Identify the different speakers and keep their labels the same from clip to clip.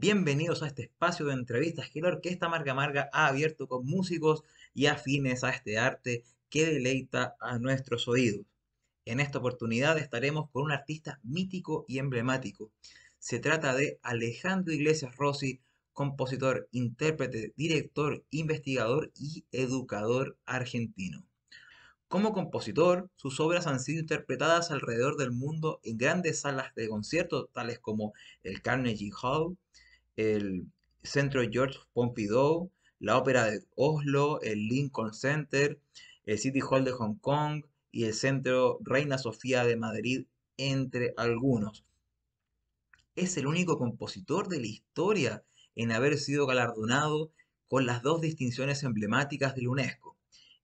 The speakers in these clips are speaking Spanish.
Speaker 1: Bienvenidos a este espacio de entrevistas que la Orquesta marca amarga ha abierto con músicos y afines a este arte que deleita a nuestros oídos. En esta oportunidad estaremos con un artista mítico y emblemático. Se trata de Alejandro Iglesias Rossi, compositor, intérprete, director, investigador y educador argentino. Como compositor, sus obras han sido interpretadas alrededor del mundo en grandes salas de conciertos, tales como el Carnegie Hall, el Centro George Pompidou, la Ópera de Oslo, el Lincoln Center, el City Hall de Hong Kong y el Centro Reina Sofía de Madrid, entre algunos. Es el único compositor de la historia en haber sido galardonado con las dos distinciones emblemáticas la UNESCO.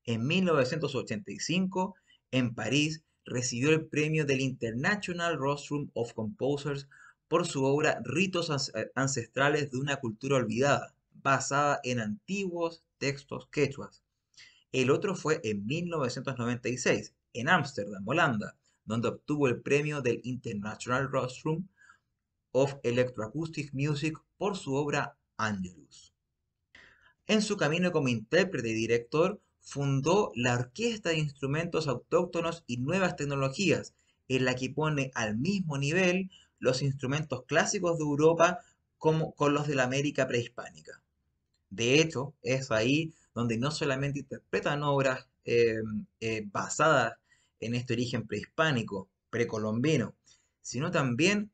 Speaker 1: En 1985, en París, recibió el premio del International Rostrum of Composers por su obra Ritos eh, ancestrales de una cultura olvidada, basada en antiguos textos quechuas. El otro fue en 1996, en Ámsterdam, Holanda, donde obtuvo el premio del International Rostrum of Electroacoustic Music por su obra Angelus. En su camino como intérprete y director, fundó la Orquesta de Instrumentos Autóctonos y Nuevas Tecnologías, en la que pone al mismo nivel los instrumentos clásicos de Europa como con los de la América prehispánica. De hecho, es ahí donde no solamente interpretan obras em, eh, basadas en este origen prehispánico, precolombino, sino también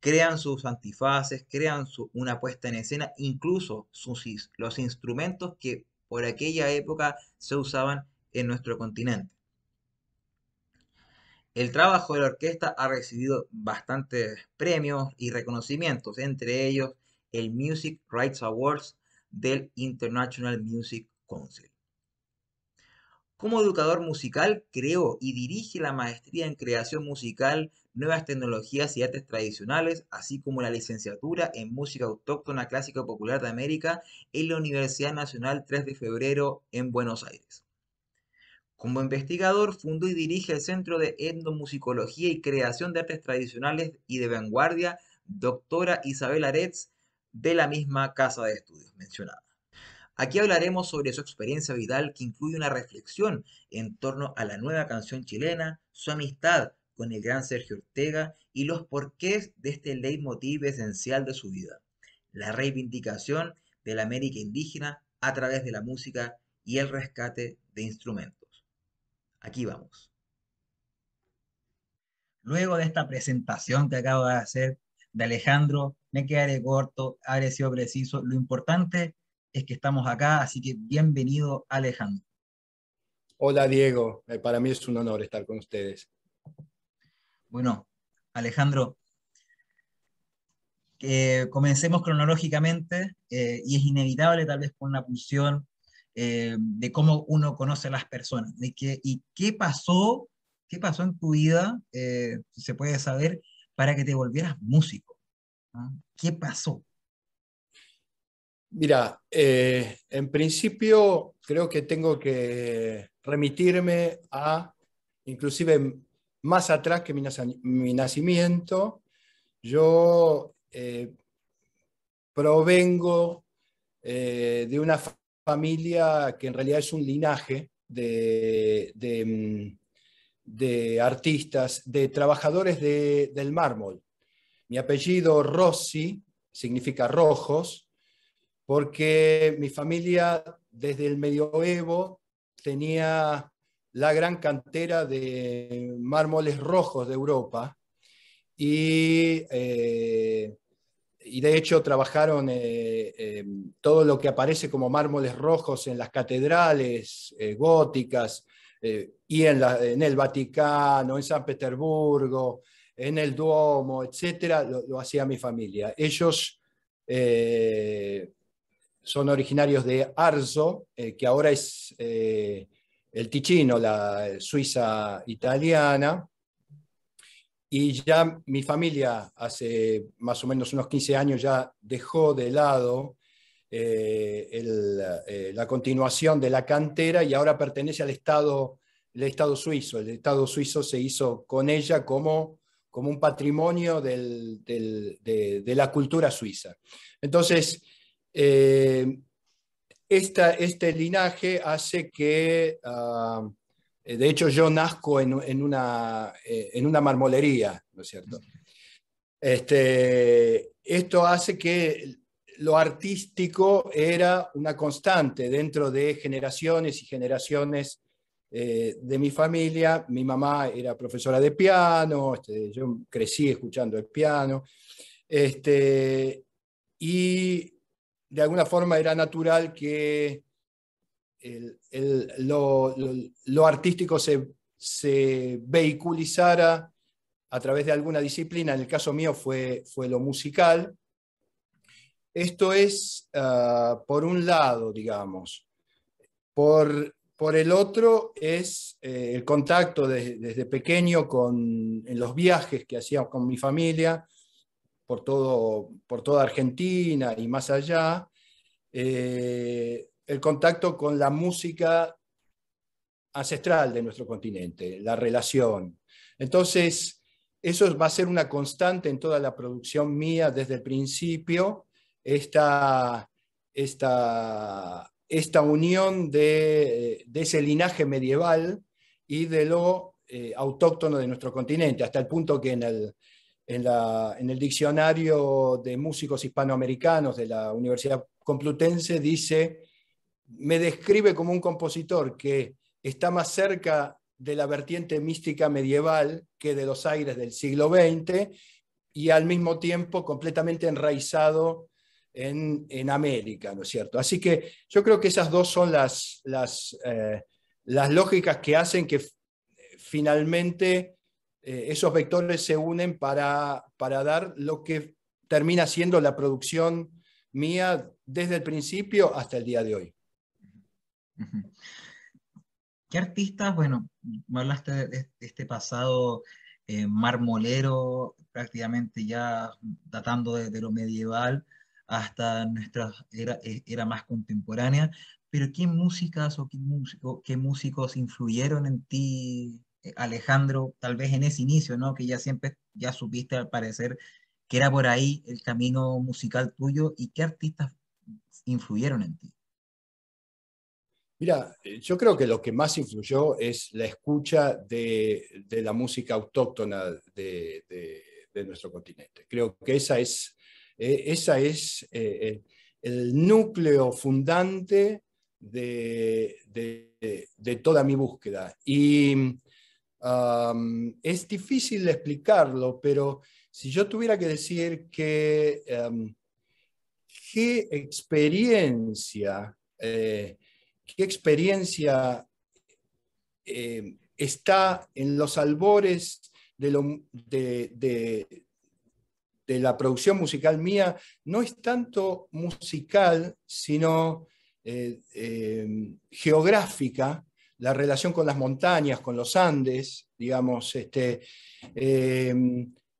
Speaker 1: crean sus antifaces, crean su, una puesta en escena, incluso sus, los instrumentos que por aquella época se usaban en nuestro continente. El trabajo de la orquesta ha recibido bastantes premios y reconocimientos, entre ellos el Music Rights Awards del International Music Council. Como educador musical, creó y dirige la maestría en creación musical, nuevas tecnologías y artes tradicionales, así como la licenciatura en música autóctona clásica popular de América en la Universidad Nacional 3 de Febrero en Buenos Aires. Como investigador, fundó y dirige el Centro de Etnomusicología y Creación de Artes Tradicionales y de Vanguardia, doctora Isabel Aretz, de la misma casa de estudios mencionada. Aquí hablaremos sobre su experiencia vital que incluye una reflexión en torno a la nueva canción chilena, su amistad con el gran Sergio Ortega y los porqués de este leitmotiv esencial de su vida, la reivindicación de la América indígena a través de la música y el rescate de instrumentos. Aquí vamos. Luego de esta presentación que acabo de hacer de Alejandro, me quedaré corto, habré sido preciso. Lo importante es que estamos acá, así que bienvenido Alejandro.
Speaker 2: Hola Diego, eh, para mí es un honor estar con ustedes.
Speaker 1: Bueno, Alejandro, que eh, comencemos cronológicamente eh, y es inevitable tal vez con una pulsión eh, de cómo uno conoce a las personas, de y qué pasó, qué pasó en tu vida, eh, se puede saber, para que te volvieras músico. ¿ah? ¿Qué pasó?
Speaker 2: Mira, eh, en principio creo que tengo que remitirme a, inclusive más atrás que mi, mi nacimiento, yo provengo de una familia que en realidad es un linaje de, de, mm, artistas, de trabajadores del mármol. Mi apellido Rossi significa rojos, porque mi familia desde el medioevo tenía la gran cantera de mármoles rojos de Europa y eh, y de hecho trabajaron eh, eh, todo lo que aparece como mármoles rojos en las catedrales eh, góticas y en, el Vaticano, en San Petersburgo, en el Duomo, etcétera, lo, lo hacía mi familia. Ellos son originarios de Arzo, que ahora es el Ticino, la Suiza italiana, y ya mi familia hace más o menos unos 15 años ya dejó de lado eh, eh, la continuación de la cantera y ahora pertenece al Estado, el Estado suizo. El Estado suizo se hizo con ella como, como un patrimonio de, la cultura suiza. Entonces, eh, este linaje hace que... Ah, eh, de hecho, yo nazco eh, en, una, marmolería, ¿no es cierto? Este, esto hace que lo artístico era una constante dentro de generaciones y generaciones eh, de mi familia. Mi mamá era profesora de piano, este, yo crecí escuchando el piano, este, y de alguna forma era natural que el, lo, artístico se, se, vehiculizara a través de alguna disciplina, en el caso mío fue, fue lo musical. Esto es, ah, por un lado, digamos, por, por el otro es eh, el contacto desde pequeño con, en los viajes que hacía con mi familia por, todo, por toda Argentina y más allá. Eh, el contacto con la música ancestral de nuestro continente, la relación. Entonces, eso va a ser una constante en toda la producción mía desde el principio, esta, esta, unión de, ese linaje medieval y de lo eh, autóctono de nuestro continente, hasta el punto que en el, en el diccionario de músicos hispanoamericanos de la Universidad Complutense dice me describe como un compositor que está más cerca de la vertiente mística medieval que de los aires del siglo XX y al mismo tiempo completamente enraizado en, América, ¿no es cierto? Así que yo creo que esas dos son las, las, eh, las lógicas que hacen que finalmente eh, esos vectores se unen para, para dar lo que termina siendo la producción mía desde el principio hasta el día de hoy.
Speaker 1: ¿Qué artistas? Bueno, me hablaste de, este pasado eh, marmolero, prácticamente ya datando de, lo medieval hasta nuestra era, e, era, más contemporánea, pero ¿qué músicas o qué, músico, qué músicos influyeron en ti, eh, Alejandro, tal vez en ese inicio, ¿no? que ya siempre ya supiste al parecer que era por ahí el camino musical tuyo y qué artistas influyeron en ti? Mira,
Speaker 2: yo creo que lo que más influyó es la escucha de, la música autóctona de, nuestro continente. Creo que esa es, eh, esa es eh, eh, el núcleo fundante de, toda mi búsqueda. Y es difícil explicarlo, pero si yo tuviera que decir que qué experiencia qué experiencia eh, está en los albores de, la producción musical mía, no es tanto musical, sino eh, eh, geográfica, la relación con las montañas, con los Andes, digamos, este,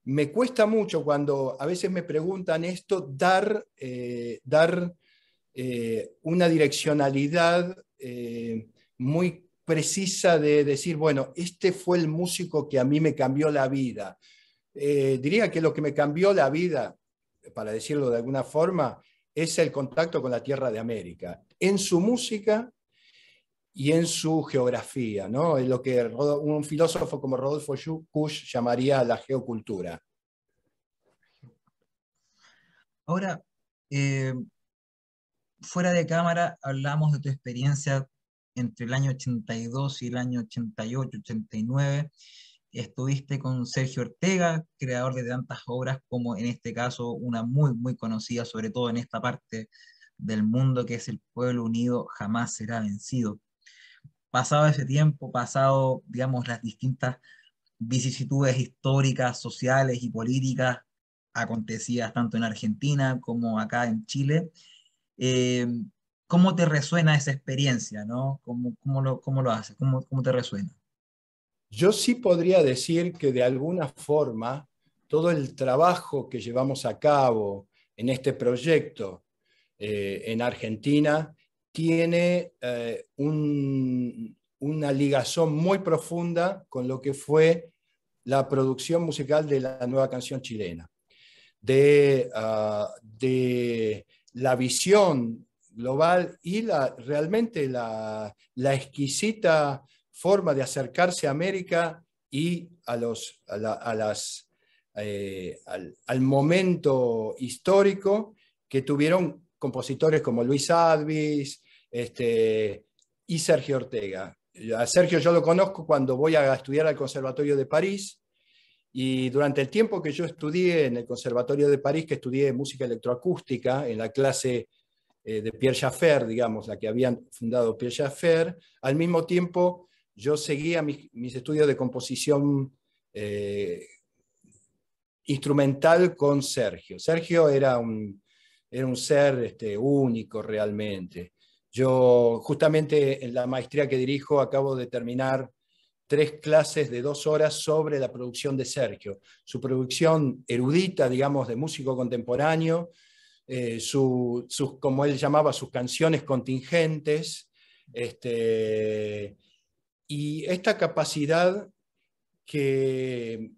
Speaker 2: me cuesta mucho cuando a veces me preguntan esto, dar, dar eh, una direccionalidad eh, muy precisa de decir, bueno, este fue el músico que a mí me cambió la vida. Eh, diría que lo que me cambió la vida, para decirlo de alguna forma, es el contacto con la tierra de América, en su música y en su geografía, ¿no? es lo que un filósofo como Rodolfo Kusch llamaría la geocultura.
Speaker 1: Ahora, fuera de cámara hablamos de tu experiencia entre el año 82 y el año 88, 89. Estuviste con Sergio Ortega, creador de tantas obras como en este caso una muy, muy conocida, sobre todo en esta parte del mundo que es el pueblo unido jamás será vencido. Pasado ese tiempo, pasado, digamos, las distintas vicisitudes históricas, sociales y políticas acontecidas tanto en Argentina como acá en Chile, eh, ¿cómo te resuena esa experiencia? ¿no? ¿Cómo, cómo lo, cómo lo haces? ¿Cómo, te resuena?
Speaker 2: Yo sí podría decir que de alguna forma todo el trabajo que llevamos a cabo en este proyecto eh, en Argentina tiene eh, una ligazón muy profunda con lo que fue la producción musical de la nueva canción chilena, de, ah, de la visión global y realmente la, exquisita forma de acercarse a América y eh, al, momento histórico que tuvieron compositores como Luis Alvis este, y Sergio Ortega. A Sergio yo lo conozco cuando voy a estudiar al Conservatorio de París y durante el tiempo que yo estudié en el Conservatorio de París, que estudié música electroacústica en la clase eh, de Pierre Jaffer, digamos, la que habían fundado Pierre Jaffer, al mismo tiempo yo seguía mis, estudios de composición eh, instrumental con Sergio. Sergio era un, ser este, único realmente. Yo justamente en la maestría que dirijo acabo de terminar tres clases de dos horas sobre la producción de Sergio, su producción erudita, digamos, de músico contemporáneo, eh, como él llamaba, sus canciones contingentes, este, y esta capacidad que,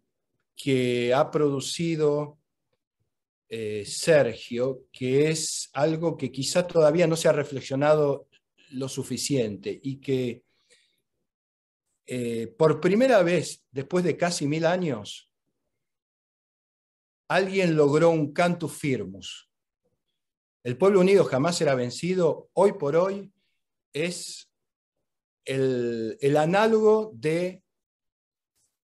Speaker 2: que ha producido eh, Sergio, que es algo que quizá todavía no se ha reflexionado lo suficiente y que eh, por primera vez, después de casi mil años, alguien logró un cantus firmus. El pueblo unido jamás será vencido, hoy por hoy es el, análogo de,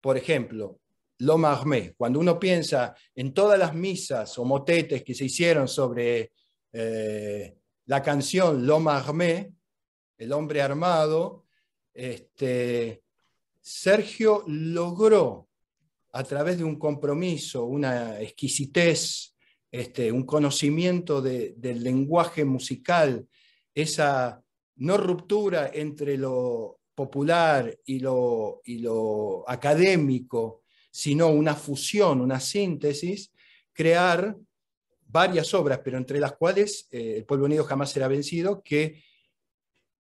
Speaker 2: por ejemplo, "Lo Armé. Cuando uno piensa en todas las misas o motetes que se hicieron sobre eh, la canción "Lo Armé, el hombre armado, este, Sergio logró, a través de un compromiso, una exquisitez, este, un conocimiento del lenguaje musical, esa no ruptura entre lo popular y lo, y lo académico, sino una fusión, una síntesis, crear varias obras, pero entre las cuales eh, El Pueblo Unido jamás será vencido, que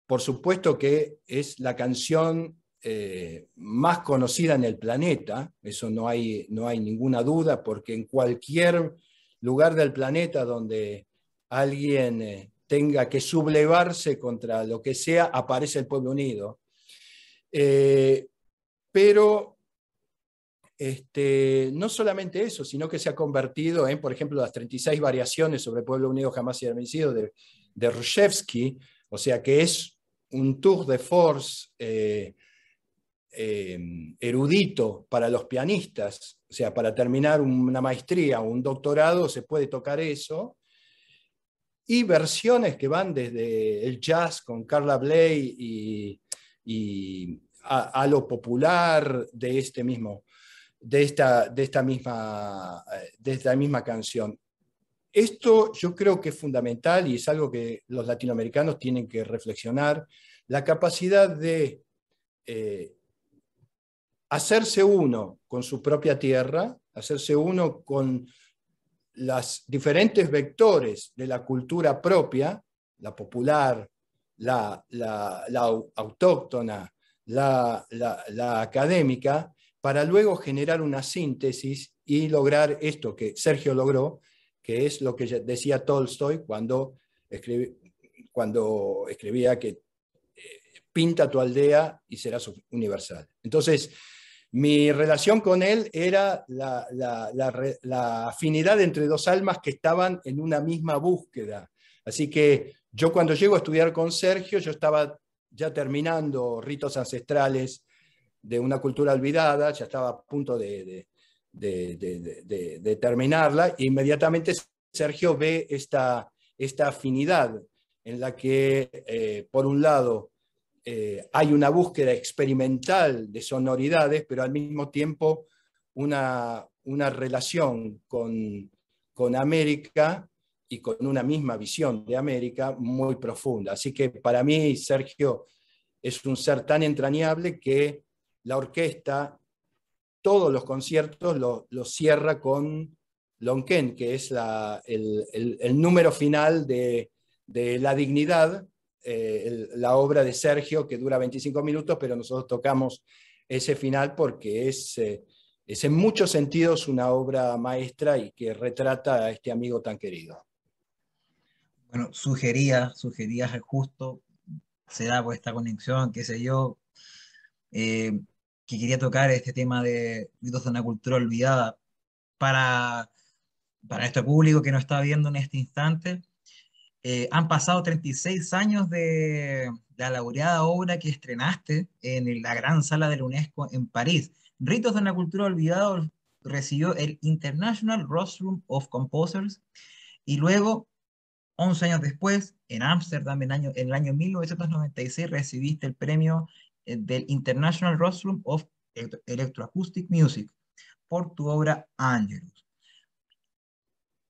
Speaker 2: por supuesto que es la canción eh, más conocida en el planeta, eso no hay, no hay ninguna duda, porque en cualquier lugar del planeta donde alguien eh, tenga que sublevarse contra lo que sea, aparece el pueblo unido. Eh, pero este, no solamente eso, sino que se ha convertido en, por ejemplo, las 36 variaciones sobre el pueblo unido jamás han vencido de Rushevsky, o sea que es un tour de force eh, eh, erudito para los pianistas, o sea, para terminar una maestría o un doctorado se puede tocar eso, y versiones que van desde el jazz con Carla Bley y, a, lo popular de este mismo de esta, de esta, misma, eh, de esta misma canción esto yo creo que es fundamental y es algo que los latinoamericanos tienen que reflexionar, la capacidad de eh, hacerse uno con su propia tierra, hacerse uno con los diferentes vectores de la cultura propia, la popular, la, autóctona, la académica, para luego generar una síntesis y lograr esto que Sergio logró, que es lo que decía Tolstoy cuando, cuando escribía que eh, pinta tu aldea y serás universal. Entonces, mi relación con él era la, afinidad entre dos almas que estaban en una misma búsqueda. Así que yo cuando llego a estudiar con Sergio, yo estaba ya terminando ritos ancestrales de una cultura olvidada, ya estaba a punto de, de, terminarla, inmediatamente Sergio ve esta, esta afinidad en la que, eh, por un lado, eh, hay una búsqueda experimental de sonoridades, pero al mismo tiempo una, una relación con, con América y con una misma visión de América muy profunda. Así que para mí, Sergio, es un ser tan entrañable que la orquesta todos los conciertos los lo cierra con Lonquén, que es el, número final de, La Dignidad, eh, la obra de Sergio, que dura 25 minutos, pero nosotros tocamos ese final porque eh, es, en muchos sentidos una obra maestra y que retrata a este amigo tan querido.
Speaker 1: Bueno, sugería, sugería justo, será por esta conexión, qué sé yo. Eh, que quería tocar este tema de Ritos de una cultura olvidada para, para este público que nos está viendo en este instante. Eh, han pasado 36 años de la laureada obra que estrenaste en la gran sala de la UNESCO en París. Ritos de una cultura olvidada recibió el International Rostrum of Composers y luego, 11 años después, en Ámsterdam, en, año, en el año 1996, recibiste el premio eh, del International Rostrum of Electroacoustic Music por tu obra Angelus.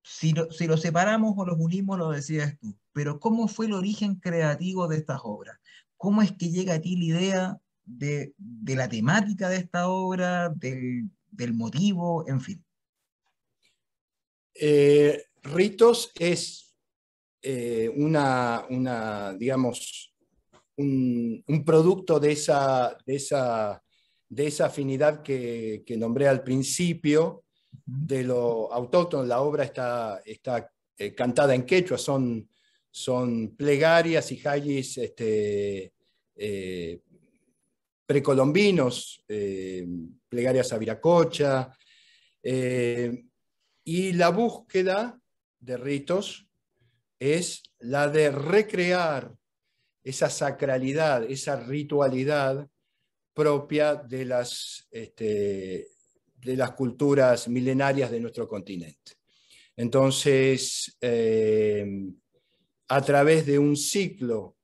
Speaker 1: Si lo, separamos o los unimos, lo decías tú. Pero ¿cómo fue el origen creativo de estas obras? ¿Cómo es que llega a ti la idea de, la temática de esta obra, del, motivo, en fin?
Speaker 2: Eh,
Speaker 1: Ritos es
Speaker 2: eh, una, digamos, un, producto de esa, de esa, afinidad que, nombré al principio de lo autóctono. La obra está, está eh, cantada en quechua, son, son plegarias y hayis este, eh, precolombinos, eh, plegarias a Viracocha, y la búsqueda de ritos es la de recrear esa sacralidad, esa ritualidad propia de las, este, de las culturas milenarias de nuestro continente. Entonces, eh, a través de un ciclo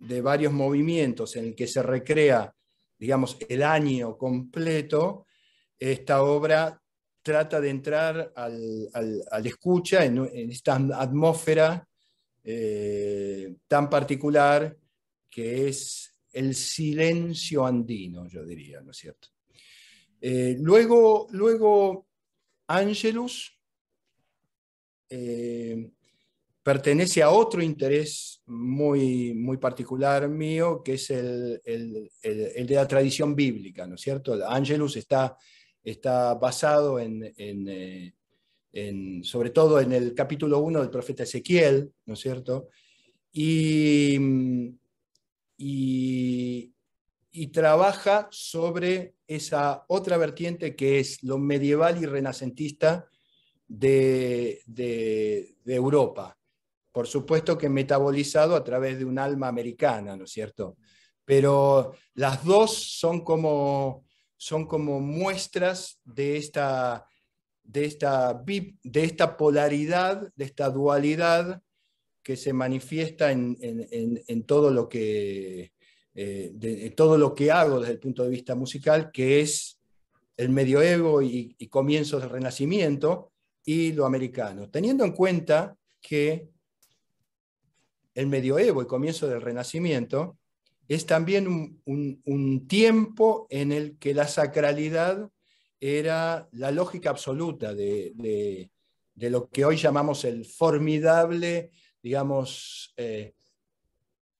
Speaker 2: de varios movimientos en el que se recrea, digamos, el año completo, esta obra trata de entrar al, al, escucha en, esta atmósfera eh, tan particular que es el silencio andino, yo diría, ¿no es cierto? Eh, luego, luego, Angelus eh, pertenece a otro interés muy, muy particular mío, que es el, de la tradición bíblica, ¿no es cierto? Angelus está, está basado en, en, sobre todo en el capítulo 1 del profeta Ezequiel, ¿no es cierto? Mm, y, trabaja sobre esa otra vertiente que es lo medieval y renacentista de, de Europa. Por supuesto que metabolizado a través de un alma americana, ¿no es cierto? Pero las dos son como, son como muestras de esta, de esta, de esta polaridad, de esta dualidad que se manifiesta en, todo, lo que, eh, de, todo lo que hago desde el punto de vista musical, que es el medioevo y, comienzos del Renacimiento y lo americano, teniendo en cuenta que el medioevo y comienzo del Renacimiento es también un tiempo en el que la sacralidad era la lógica absoluta de, lo que hoy llamamos el formidable, digamos, eh,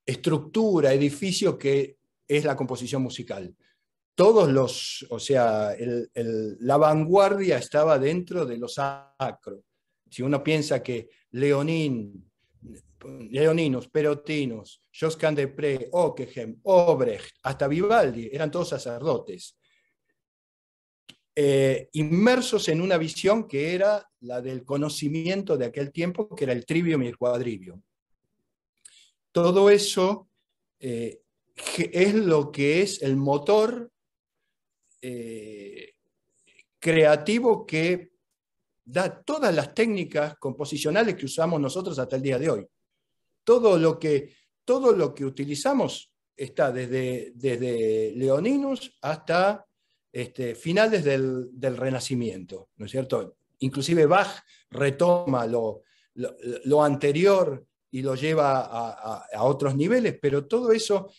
Speaker 2: estructura, edificio que es la composición musical. Todos los, o sea, la vanguardia estaba dentro de los sacro. Si uno piensa que Leonín, Leoninos, Perotinos, Josquin de Pre Ockeghem, Obrecht, hasta Vivaldi, eran todos sacerdotes. Eh, inmersos en una visión que era la del conocimiento de aquel tiempo, que era el trivium y el cuadrivio. Todo eso eh, es lo que es el motor eh, creativo que da todas las técnicas composicionales que usamos nosotros hasta el día de hoy. Todo lo que, todo lo que utilizamos está desde, desde Leoninus hasta este, finales del, Renacimiento, ¿no es cierto? Inclusive Bach retoma lo, anterior y lo lleva a, otros niveles, pero todo eso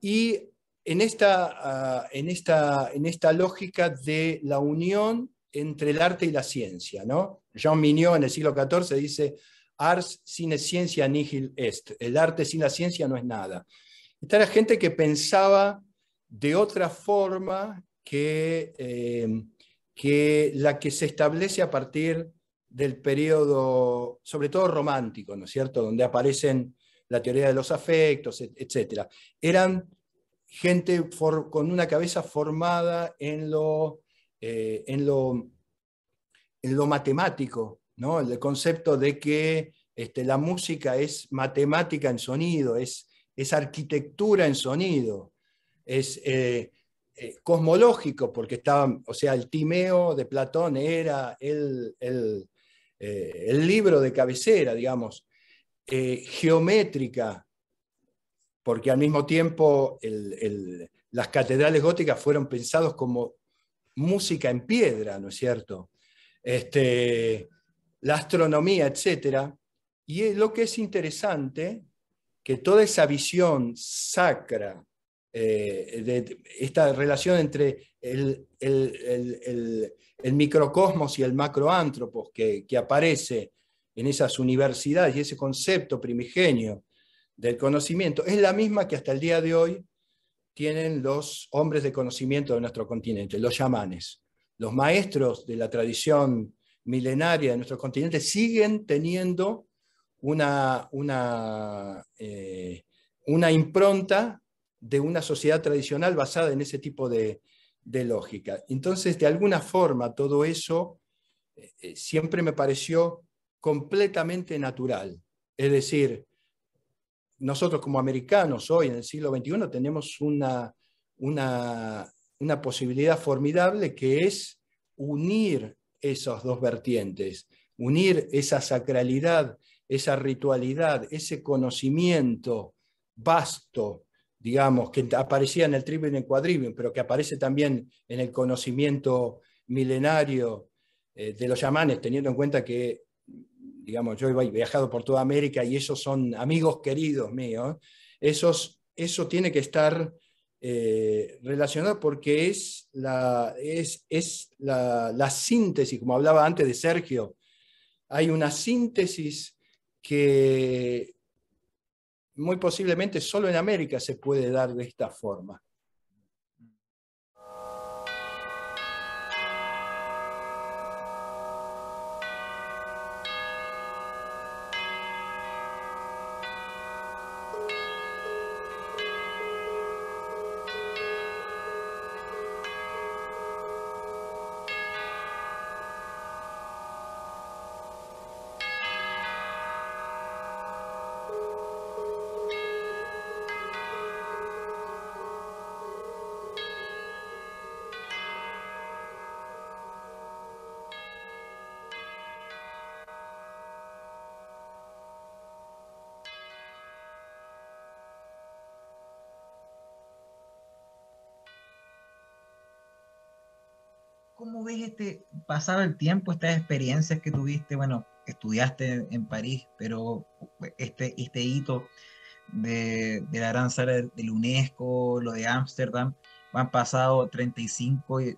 Speaker 2: y en esta, en, esta, en esta lógica de la unión entre el arte y la ciencia, ¿no? Jean Mignon en el siglo XIV dice, ars sin ciencia nihil est, el arte sin la ciencia no es nada. Esta la gente que pensaba de otra forma eh, que, la que se establece a partir del periodo, sobre todo romántico, ¿no es cierto?, donde aparecen la teoría de los afectos, etc. Eran gente con una cabeza formada en lo, eh, en lo, en lo matemático, ¿no? el concepto de que este, la música es matemática en sonido, es, es arquitectura en sonido, es, eh, eh, cosmológico, porque estaba, o sea, el Timeo de Platón era el, eh, libro de cabecera, digamos, eh, geométrica, porque al mismo tiempo las catedrales góticas fueron pensadas como música en piedra, ¿no es cierto? Este, la astronomía, etc. Y lo que es interesante, que toda esa visión sacra eh, de esta relación entre el, el, microcosmos y el macroántropos que, que aparece en esas universidades y ese concepto primigenio del conocimiento es la misma que hasta el día de hoy tienen los hombres de conocimiento de nuestro continente, los llamanes Los maestros de la tradición milenaria de nuestro continente siguen teniendo una, una, eh, una impronta de una sociedad tradicional basada en ese tipo de, lógica. Entonces, de alguna forma, todo eso eh, eh, siempre me pareció completamente natural. Es decir, nosotros como americanos hoy en el siglo XXI tenemos una, una, una posibilidad formidable que es unir esas dos vertientes, unir esa sacralidad, esa ritualidad, ese conocimiento vasto digamos, que aparecía en el trivium y en quadrivium, pero que aparece también en el conocimiento milenario eh, de los llamanes teniendo en cuenta que, digamos, yo he viajado por toda América y esos son amigos queridos míos, esos, eso tiene que estar eh, relacionado porque es, la, es, la, la síntesis, como hablaba antes de Sergio, hay una síntesis que muy posiblemente solo en América se puede dar de esta forma.
Speaker 1: ¿Cómo ves este pasado el tiempo, estas experiencias que tuviste? Bueno, estudiaste en París, pero este, este hito de, la gran sala de, la UNESCO, lo de Ámsterdam, han pasado 35, eh,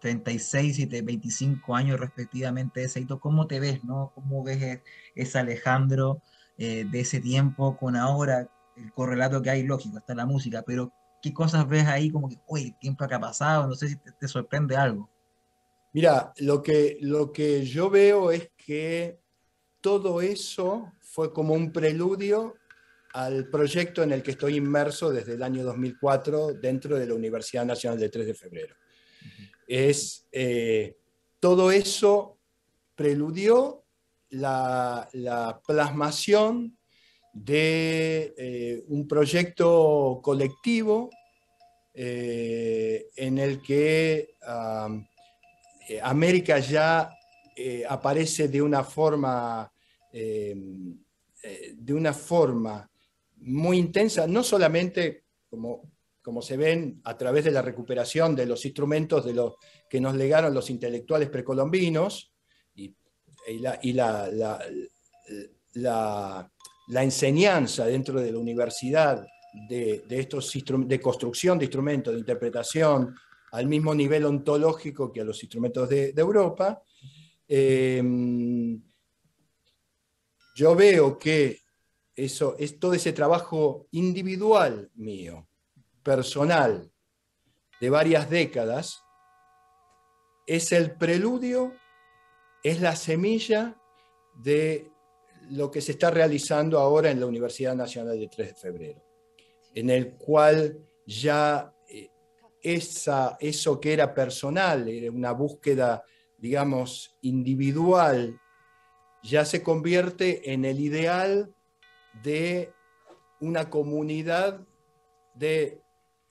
Speaker 1: 36 eh, y 25 años respectivamente de ese hito. ¿Cómo te ves, no? ¿Cómo ves e, ese Alejandro eh, de ese tiempo con ahora? El correlato que hay, lógico, está la música, pero ¿Qué cosas ves ahí como que, uy, el tiempo que ha pasado? No sé si te, sorprende algo.
Speaker 2: Mira, lo que, lo que yo veo es que todo eso fue como un preludio al proyecto en el que estoy inmerso desde el año 2004 dentro de la Universidad Nacional de 3 de Febrero. Es eh, todo eso preludió la, la, plasmación de eh, un proyecto colectivo eh, en el que ah, eh, América ya aparece de una forma de una forma muy intensa, no solamente como, como se ven a través de la recuperación de los instrumentos de los que nos legaron los intelectuales precolombinos y, la la enseñanza dentro de la universidad de, estos de construcción de instrumentos, de interpretación, al mismo nivel ontológico que a los instrumentos de, Europa. Em, yo veo que eso, todo ese trabajo individual mío, personal, de varias décadas, es el preludio, es la semilla de lo que se está realizando ahora en la Universidad Nacional de 3 de Febrero, en el cual ya eh, esa, eso que era personal, era una búsqueda, digamos, individual, ya se convierte en el ideal de una comunidad de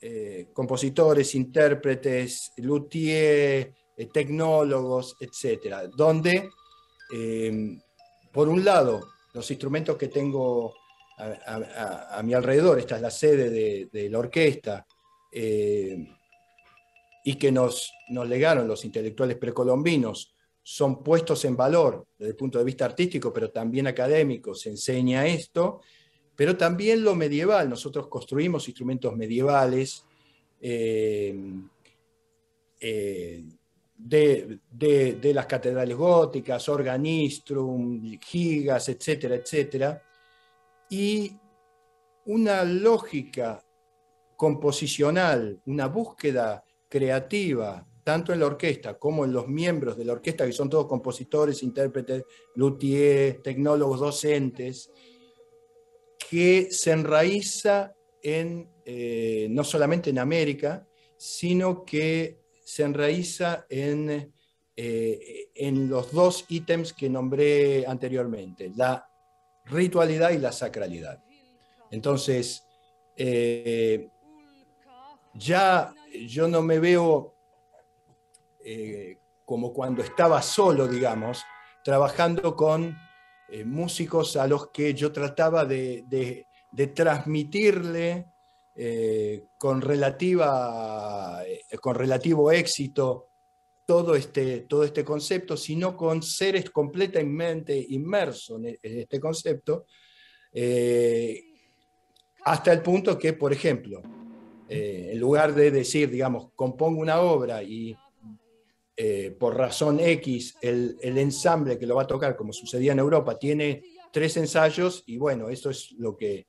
Speaker 2: eh, compositores, intérpretes, luthiers, eh, tecnólogos, etcétera, donde por un lado, los instrumentos que tengo a, mi alrededor, esta es la sede de, la orquesta, eh, y que nos, nos legaron los intelectuales precolombinos, son puestos en valor desde el punto de vista artístico, pero también académico, se enseña esto, pero también lo medieval, nosotros construimos instrumentos medievales, eh, eh, de, de, las catedrales góticas, Organistrum, Gigas, etcétera, etcétera, y una lógica composicional, una búsqueda creativa, tanto en la orquesta como en los miembros de la orquesta, que son todos compositores, intérpretes, luthiers, tecnólogos, docentes, que se enraiza en, eh, no solamente en América, sino que se enraiza en, eh, en los dos ítems que nombré anteriormente, la ritualidad y la sacralidad. Entonces, eh, ya yo no me veo eh, como cuando estaba solo, digamos, trabajando con músicos a los que yo trataba de transmitirle eh, con, relativa, eh, con relativo éxito todo este, todo este concepto, sino con seres completamente inmersos en este concepto, eh, hasta el punto que, por ejemplo, en lugar de decir, digamos, compongo una obra y por razón X el, el, ensamble que lo va a tocar, como sucedía en Europa, tiene tres ensayos y bueno, eso es lo que,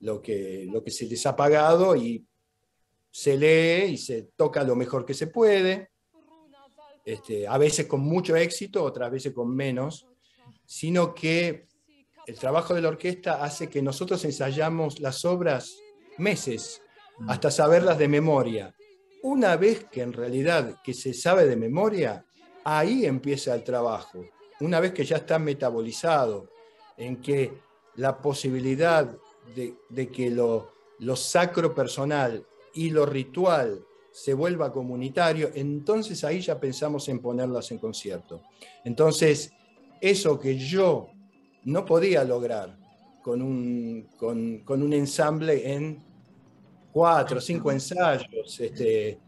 Speaker 2: lo que, lo que se les ha pagado y se lee y se toca lo mejor que se puede, este, a veces con mucho éxito, otras veces con menos, sino que el trabajo de la orquesta hace que nosotros ensayamos las obras meses hasta saberlas de memoria. Una vez que en realidad que se sabe de memoria, ahí empieza el trabajo. Una vez que ya está metabolizado, en que la posibilidad de, que lo, sacro personal y lo ritual se vuelva comunitario, entonces ahí ya pensamos en ponerlas en concierto. Entonces, eso que yo no podía lograr con un, con, un ensamble en cuatro, cinco ensayos, este,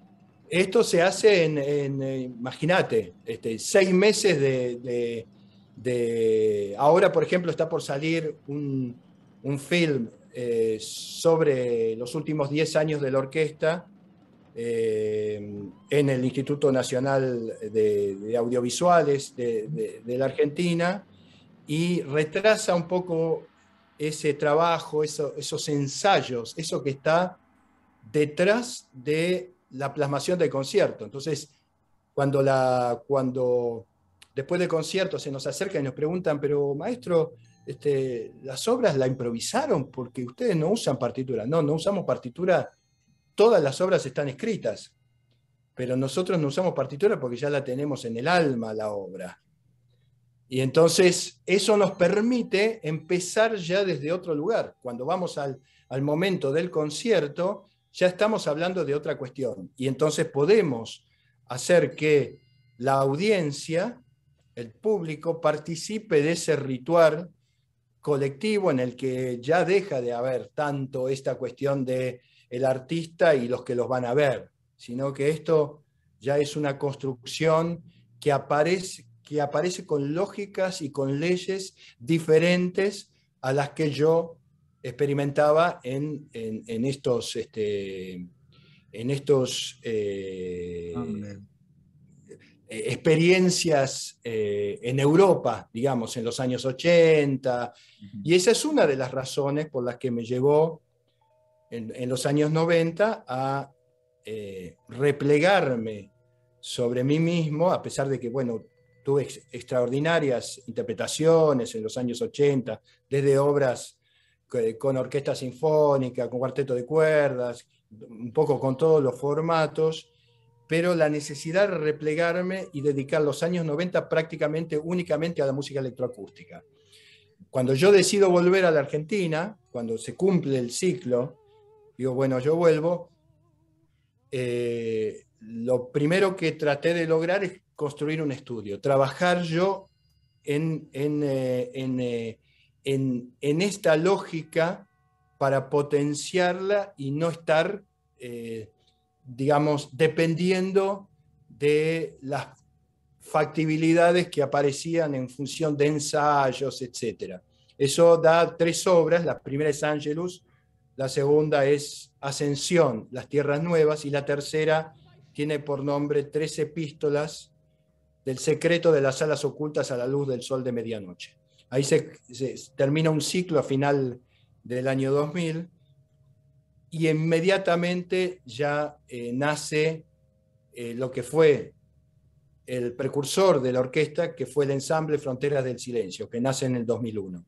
Speaker 2: esto se hace en, eh, imagínate, este, seis meses de... Ahora, por ejemplo, está por salir un, un film eh, sobre los últimos 10 años de la orquesta eh, en el Instituto Nacional de, Audiovisuales de, la Argentina y retrasa un poco ese trabajo, esos ensayos, eso que está detrás de la plasmación del concierto. Entonces, cuando, la, cuando después del concierto se nos acercan y nos preguntan, pero maestro, este, las obras la improvisaron porque ustedes no usan partitura. No, no usamos partitura. Todas las obras están escritas, pero nosotros no usamos partitura porque ya la tenemos en el alma la obra. Y entonces eso nos permite empezar ya desde otro lugar. Cuando vamos al, al momento del concierto, ya estamos hablando de otra cuestión. Y entonces podemos hacer que la audiencia, el público, participe de ese ritual colectivo en el que ya deja de haber tanto esta cuestión de el artista y los que los van a ver, sino que esto ya es una construcción que aparece, que aparece con lógicas y con leyes diferentes a las que yo experimentaba en, estos, este, en estos eh, eh, experiencias eh, en Europa, digamos, en los años 80. Y esa es una de las razones por las que me llevó en, los años 90 a eh, replegarme sobre mí mismo, a pesar de que, bueno, tuve extraordinarias interpretaciones en los años 80, desde obras con orquesta sinfónica, con cuarteto de cuerdas, un poco con todos los formatos, pero la necesidad de replegarme y dedicar los años 90 prácticamente únicamente a la música electroacústica. Cuando yo decido volver a la Argentina, cuando se cumple el ciclo, digo, bueno, yo vuelvo, eh, lo primero que traté de lograr es construir un estudio, trabajar yo en, eh, eh, esta lógica para potenciarla y no estar digamos, dependiendo de las factibilidades que aparecían en función de ensayos, etc. Eso da tres obras, la primera es Angelus, la segunda es Ascensión, las Tierras Nuevas, y la tercera tiene por nombre Tres Epístolas del secreto de las salas ocultas a la luz del sol de medianoche. Ahí se, termina un ciclo a final del año 2000 y inmediatamente ya eh, nace eh, lo que fue el precursor de la orquesta, que fue el ensamble Fronteras del Silencio, que nace en el 2001.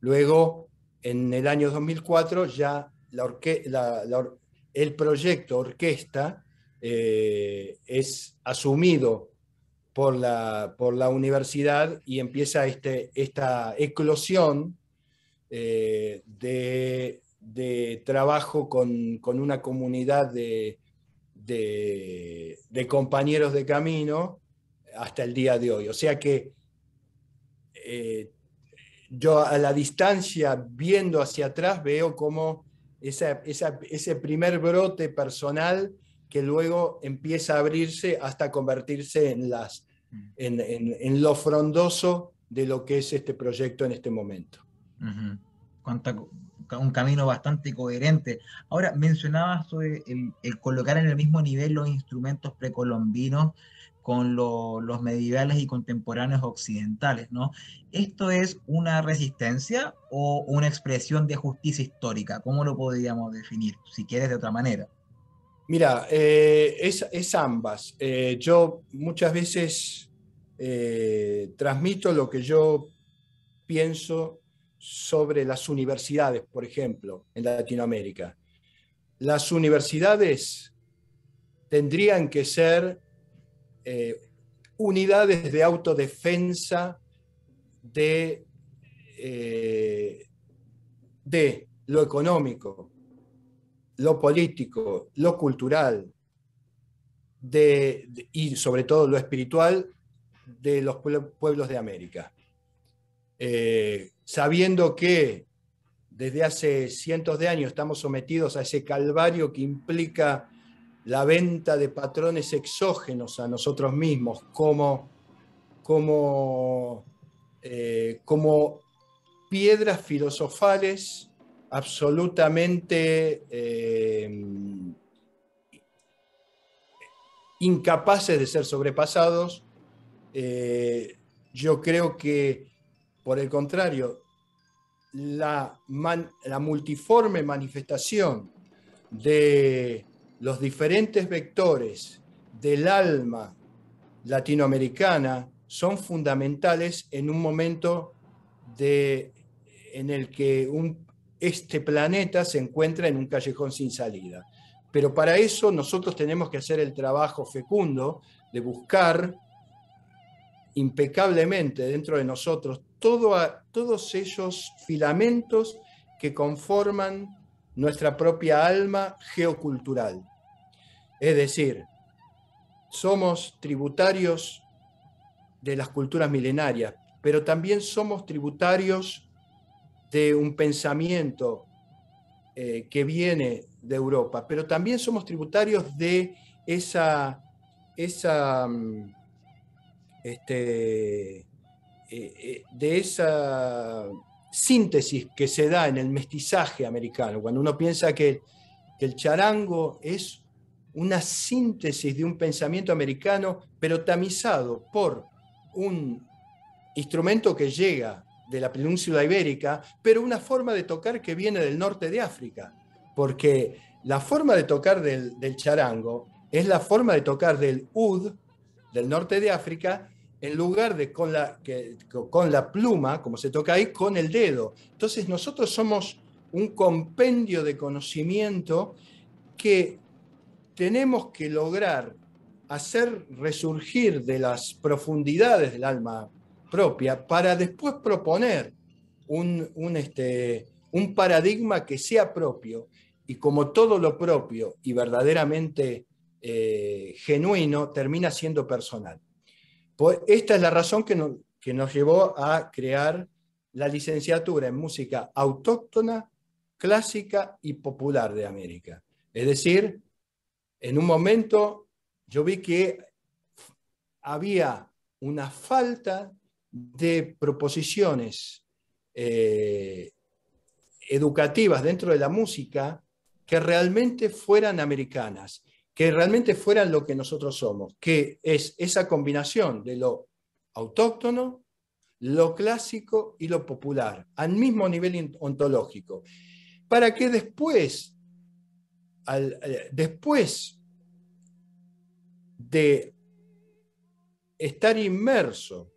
Speaker 2: Luego, en el año 2004, ya el proyecto orquesta eh, es asumido por la, por la universidad y empieza este, esta eclosión de de trabajo con, una comunidad de, compañeros de camino hasta el día de hoy. O sea que eh, yo a la distancia, viendo hacia atrás, veo como ese primer brote personal que luego empieza a abrirse hasta convertirse en, las, mm. en, lo frondoso de lo que es este proyecto en este momento.
Speaker 1: ¿Cuánta un camino bastante coherente. Ahora, mencionabas eh, el, colocar en el mismo nivel los instrumentos precolombinos con los medievales y contemporáneos occidentales, ¿no? ¿Esto es una resistencia o una expresión de justicia histórica? ¿Cómo lo podríamos definir, si quieres, de otra manera?
Speaker 2: Mira, eh, es, ambas. Eh, yo muchas veces transmito lo que yo pienso sobre las universidades, por ejemplo, en Latinoamérica. Las universidades tendrían que ser eh, unidades de autodefensa de, eh, de lo económico, lo político, lo cultural, y sobre todo lo espiritual de los pueblos de América. Eh, sabiendo que desde hace cientos de años estamos sometidos a ese calvario que implica la venta de patrones exógenos a nosotros mismos, como, como, eh, como piedras filosofales absolutamente eh, incapaces de ser sobrepasados. yo creo que por el contrario, la, multiforme manifestación de los diferentes vectores del alma latinoamericana son fundamentales en un momento de, en el que este planeta se encuentra en un callejón sin salida. Pero para eso nosotros tenemos que hacer el trabajo fecundo de buscar impecablemente dentro de nosotros todos esos filamentos que conforman nuestra propia alma geocultural. Es decir, somos tributarios de las culturas milenarias, pero también somos tributarios de un pensamiento eh, que viene de Europa, pero también somos tributarios de esa, esa mm, este, eh, eh, de esa síntesis que se da en el mestizaje americano, cuando uno piensa que, el charango es una síntesis de un pensamiento americano, pero tamizado por un instrumento que llega de la península ibérica, pero una forma de tocar que viene del norte de África, porque la forma de tocar del, del charango es la forma de tocar del ud del norte de África en lugar de con la, pluma, como se toca ahí, con el dedo. Entonces nosotros somos un compendio de conocimiento que tenemos que lograr hacer resurgir de las profundidades del alma propia para después proponer un, este, paradigma que sea propio y como todo lo propio y verdaderamente eh, genuino termina siendo personal. Pues esta es la razón que, nos llevó a crear la licenciatura en música autóctona, clásica y popular de América. Es decir, en un momento yo vi que había una falta de proposiciones eh, educativas dentro de la música que realmente fueran americanas que realmente fueran lo que nosotros somos, que es esa combinación de lo autóctono, lo clásico y lo popular, al mismo nivel ontológico, para que después, eh, después de estar inmerso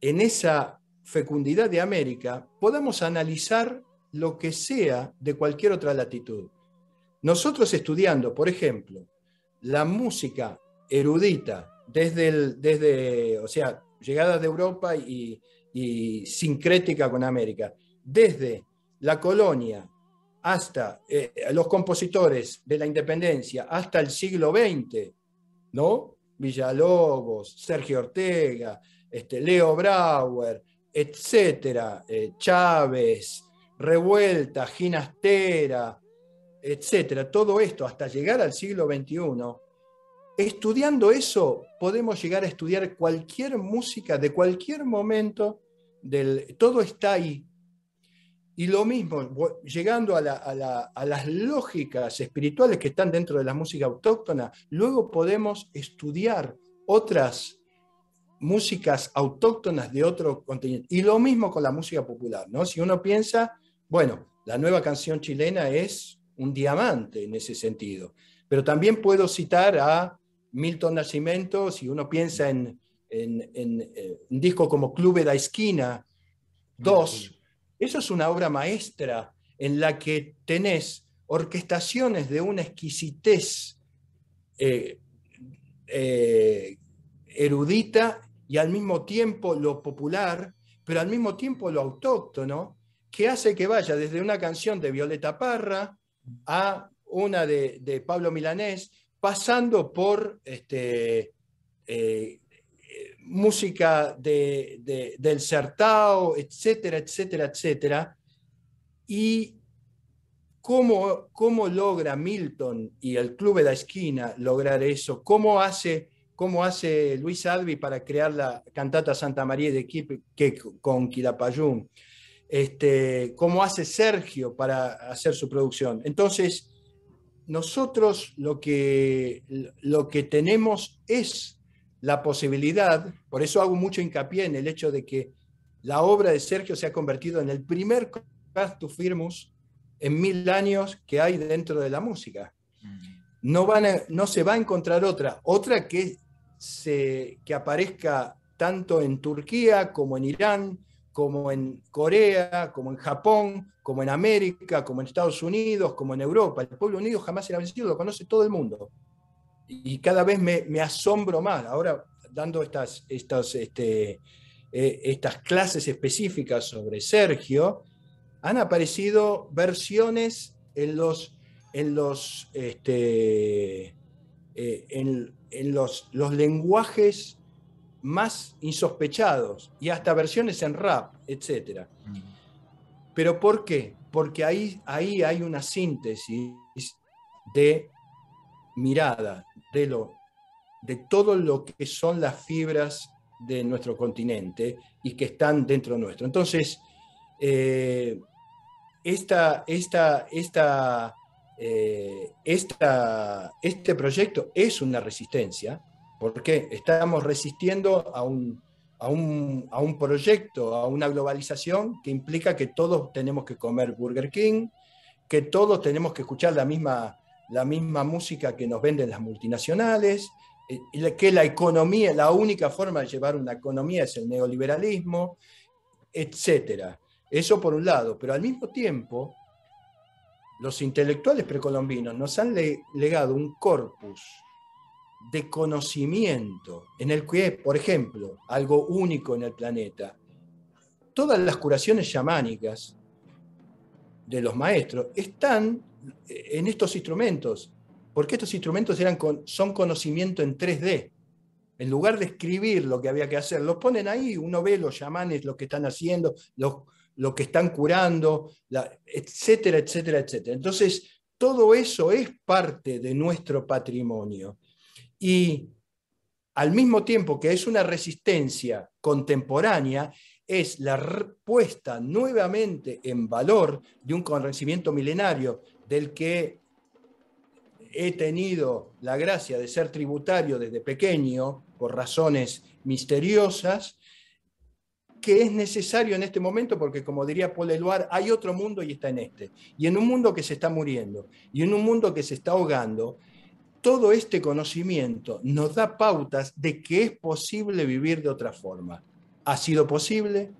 Speaker 2: en esa fecundidad de América, podamos analizar lo que sea de cualquier otra latitud. Nosotros estudiando, por ejemplo, la música erudita desde, el, desde o sea, llegada de Europa y, sincrética con América, desde la colonia hasta eh, los compositores de la independencia, hasta el siglo XX, ¿no? Villalobos, Sergio Ortega, este, Leo Brauer, etcétera, eh, Chávez, Revuelta, Ginastera, etcétera, todo esto hasta llegar al siglo XXI, estudiando eso podemos llegar a estudiar cualquier música de cualquier momento, del, todo está ahí. Y lo mismo, llegando a, a las lógicas espirituales que están dentro de la música autóctona, luego podemos estudiar otras músicas autóctonas de otro continente. Y lo mismo con la música popular, ¿no? Si uno piensa, bueno, la nueva canción chilena es un diamante en ese sentido. Pero también puedo citar a Milton Nascimento, si uno piensa en, eh, un disco como de la Esquina 2, eso es una obra maestra en la que tenés orquestaciones de una exquisitez eh, eh, erudita y al mismo tiempo lo popular, pero al mismo tiempo lo autóctono, que hace que vaya desde una canción de Violeta Parra a una de, Pablo Milanés, pasando por este, eh, música de, de, del Sertao, etcétera, etcétera, etcétera. Y cómo, cómo logra Milton y el Club de la Esquina lograr eso, cómo hace, cómo hace Luis Albi para crear la cantata Santa María de que con Quilapayún este, cómo hace Sergio para hacer su producción. Entonces, nosotros lo que, lo que tenemos es la posibilidad, por eso hago mucho hincapié en el hecho de que la obra de Sergio se ha convertido en el primer to Firmus en mil años que hay dentro de la música. Mm. No, van no se va a encontrar otra, otra que, se, que aparezca tanto en Turquía como en Irán, como en Corea, como en Japón, como en América, como en Estados Unidos, como en Europa. El pueblo unido jamás será vencido, lo conoce todo el mundo. Y cada vez me, asombro más. Ahora, dando estas, estas, este, eh, estas clases específicas sobre Sergio, han aparecido versiones en los, en los, este, eh, los, los lenguajes más insospechados y hasta versiones en rap, etc. Mm. ¿Pero por qué? Porque ahí, ahí hay una síntesis de mirada de, lo, de todo lo que son las fibras de nuestro continente y que están dentro nuestro. Entonces, eh, esta, esta, esta, eh, esta, este proyecto es una resistencia, ¿Por Estamos resistiendo a un, proyecto, a una globalización que implica que todos tenemos que comer Burger King, que todos tenemos que escuchar la misma, la misma música que nos venden las multinacionales, eh, que la economía, la única forma de llevar una economía es el neoliberalismo, etc. Eso por un lado, pero al mismo tiempo, los intelectuales precolombinos nos han legado un corpus de conocimiento, en el que, por ejemplo, algo único en el planeta, todas las curaciones chamánicas de los maestros están eh, en estos instrumentos, porque estos instrumentos eran con, son conocimiento en 3D. En lugar de escribir lo que había que hacer, lo ponen ahí, uno ve los chamanes, lo que están haciendo, lo, lo que están curando, la, etcétera, etcétera, etcétera. Entonces, todo eso es parte de nuestro patrimonio y al mismo tiempo que es una resistencia contemporánea, es la puesta nuevamente en valor de un conocimiento milenario del que he tenido la gracia de ser tributario desde pequeño por razones misteriosas, que es necesario en este momento porque, como diría Paul Eluard, hay otro mundo y está en este. Y en un mundo que se está muriendo, y en un mundo que se está ahogando, todo este conocimiento nos da pautas de que es posible vivir de otra forma. Ha sido posible,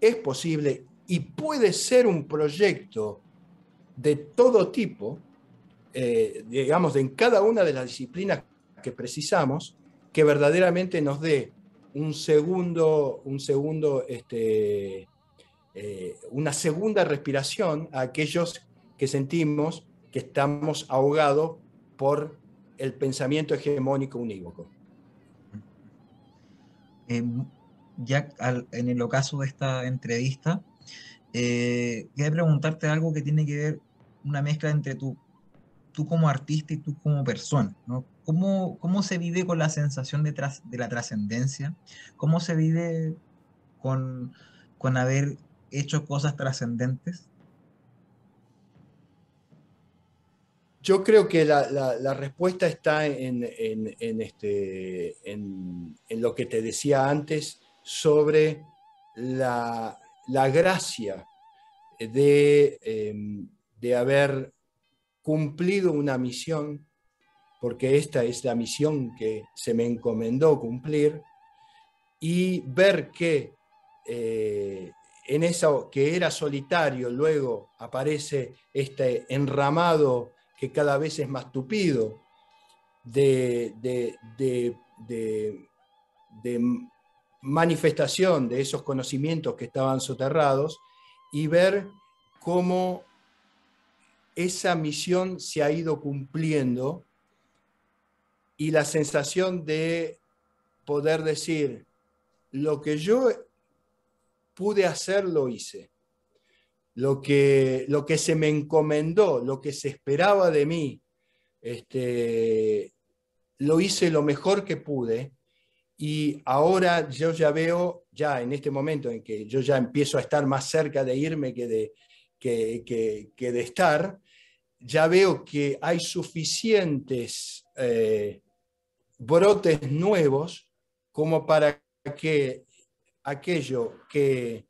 Speaker 2: es posible y puede ser un proyecto de todo tipo, eh, digamos, en cada una de las disciplinas que precisamos, que verdaderamente nos dé un segundo, un segundo, este, eh, una segunda respiración a aquellos que sentimos que estamos ahogados por el pensamiento hegemónico unívoco.
Speaker 1: Em, ya en el ocaso de esta entrevista, eh, quería preguntarte algo que tiene que ver una mezcla entre tú, tú como artista y tú como persona. ¿Cómo, se vive con la sensación de, de la trascendencia? ¿Cómo se vive con, con haber hecho cosas trascendentes?
Speaker 2: Yo creo que la, respuesta está este, en, lo que te decía antes sobre la, gracia em, de, haber cumplido una misión, porque esta es la misión que se me encomendó cumplir, y ver que eh, en eso que era solitario luego aparece este enramado que cada vez es más tupido, de, manifestación de esos conocimientos que estaban soterrados y ver cómo esa misión se ha ido cumpliendo y la sensación de poder decir, lo que yo pude hacer, lo hice lo que, lo que se me encomendó, lo que se esperaba de mí, este, lo hice lo mejor que pude y ahora yo ya veo, ya en este momento en que yo ya empiezo a estar más cerca de irme que de, que, que, de estar, ya veo que hay suficientes eh, brotes nuevos como para que aquello que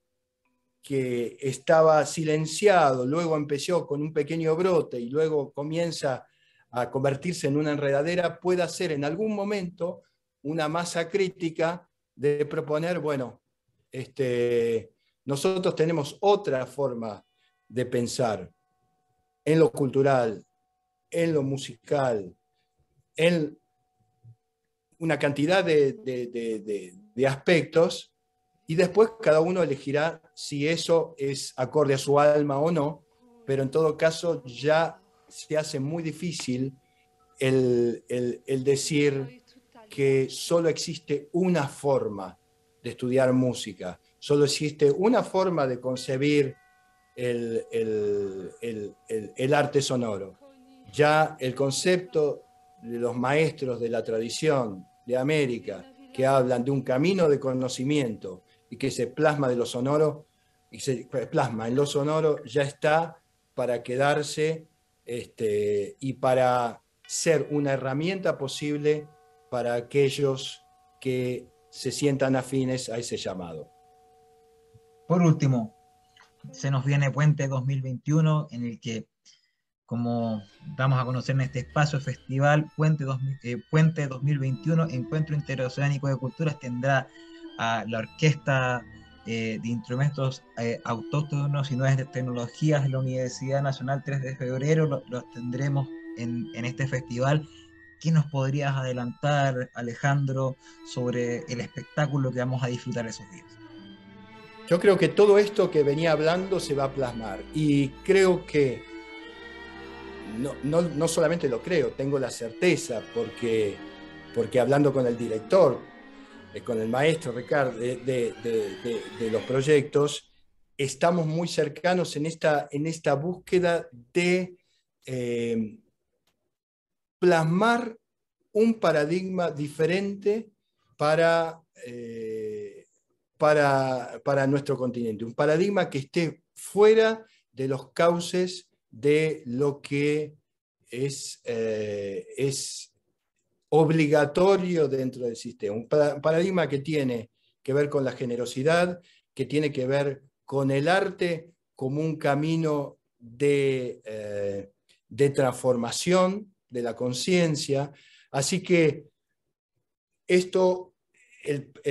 Speaker 2: que estaba silenciado, luego empezó con un pequeño brote y luego comienza a convertirse en una enredadera, pueda ser en algún momento una masa crítica de proponer, bueno, este, nosotros tenemos otra forma de pensar en lo cultural, en lo musical, en una cantidad de aspectos y después cada uno elegirá si eso es acorde a su alma o no, pero en todo caso ya se hace muy difícil el, decir que solo existe una forma de estudiar música, solo existe una forma de concebir el, el arte sonoro. Ya el concepto de los maestros de la tradición de América, que hablan de un camino de conocimiento, y que se plasma de lo sonoro y se plasma en lo sonoro ya está para quedarse este, y para ser una herramienta posible para aquellos que se sientan afines a ese llamado.
Speaker 1: Por último, se nos viene Puente 2021 en el que, como vamos a conocer en este espacio, Festival Puente 2021, eh, Encuentro Interoceánico de Culturas, tendrá a la orquesta eh, de instrumentos eh, autóctonos y nuevas tecnologías de la Universidad Nacional 3 de Febrero, los tendremos en, este festival. ¿Qué nos podrías adelantar, Alejandro, sobre el espectáculo que vamos a disfrutar esos días?
Speaker 2: Yo creo que todo esto que venía hablando se va a plasmar y creo que no, solamente lo creo, tengo la certeza porque, porque hablando con el director, eh, con el maestro Ricardo de, los proyectos, estamos muy cercanos en esta, en esta búsqueda de eh, plasmar un paradigma diferente eh, para, para, nuestro continente, un paradigma que esté fuera de los cauces de lo que es, es obligatorio dentro del sistema, un paradigma que tiene que ver con la generosidad, que tiene que ver con el arte como un camino de, eh, transformación de la conciencia. Así que esto, el,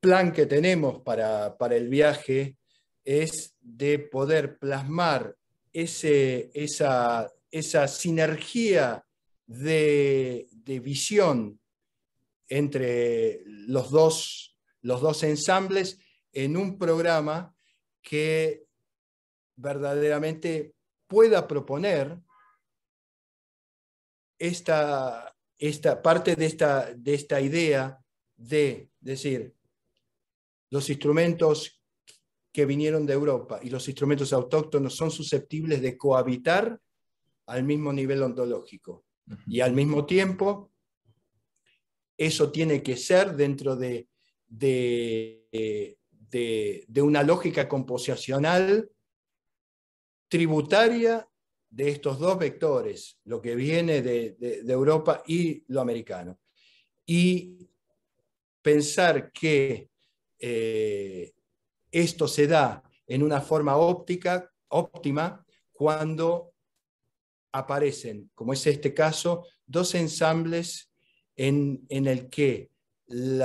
Speaker 2: plan que tenemos para, el viaje es de poder plasmar ese, esa, esa sinergia de, visión entre los dos, los dos ensambles en un programa que verdaderamente pueda proponer esta, esta parte de esta, de esta idea de decir los instrumentos que vinieron de Europa y los instrumentos autóctonos son susceptibles de cohabitar al mismo nivel ontológico. Y al mismo tiempo, eso tiene que ser dentro de, una lógica composicional tributaria de estos dos vectores, lo que viene de, Europa y lo americano. Y pensar que eh, esto se da en una forma óptica óptima cuando aparecen, como es este caso, dos ensambles en, en el que el,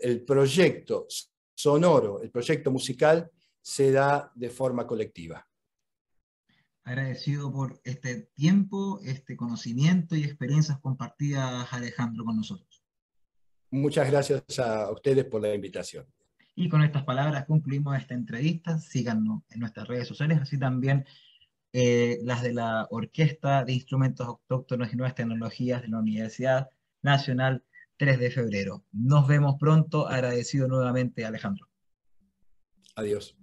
Speaker 2: el proyecto sonoro, el proyecto musical, se da de forma colectiva.
Speaker 1: Agradecido por este tiempo, este conocimiento y experiencias compartidas, Alejandro, con nosotros.
Speaker 2: Muchas gracias a ustedes por la invitación.
Speaker 1: Y con estas palabras concluimos esta entrevista. Síganos en nuestras redes sociales, así también eh, las de la Orquesta de Instrumentos Autóctonos y Nuevas Tecnologías de la Universidad Nacional 3 de febrero. Nos vemos pronto. Agradecido nuevamente, Alejandro. Adiós.